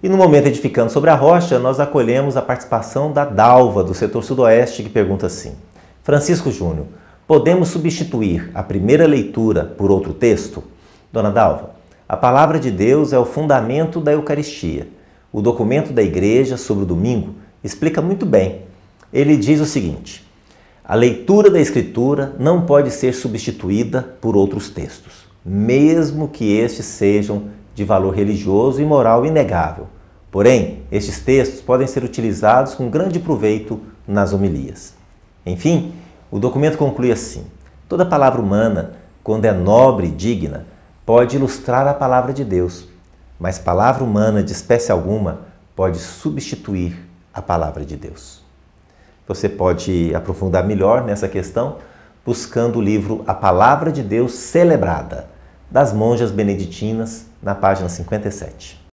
E no momento Edificando sobre a Rocha, nós acolhemos a participação da Dalva, do setor sudoeste, que pergunta assim: Francisco Júnior, podemos substituir a primeira leitura por outro texto? Dona Dalva, a palavra de Deus é o fundamento da Eucaristia. O documento da igreja sobre o domingo explica muito bem. Ele diz o seguinte: a leitura da Escritura não pode ser substituída por outros textos, mesmo que estes sejam de valor religioso e moral inegável. Porém, estes textos podem ser utilizados com grande proveito nas homilias. Enfim, o documento conclui assim: toda palavra humana, quando é nobre e digna, pode ilustrar a palavra de Deus, mas palavra humana de espécie alguma pode substituir a palavra de Deus. Você pode aprofundar melhor nessa questão buscando o livro A Palavra de Deus Celebrada, das monjas beneditinas na página 57.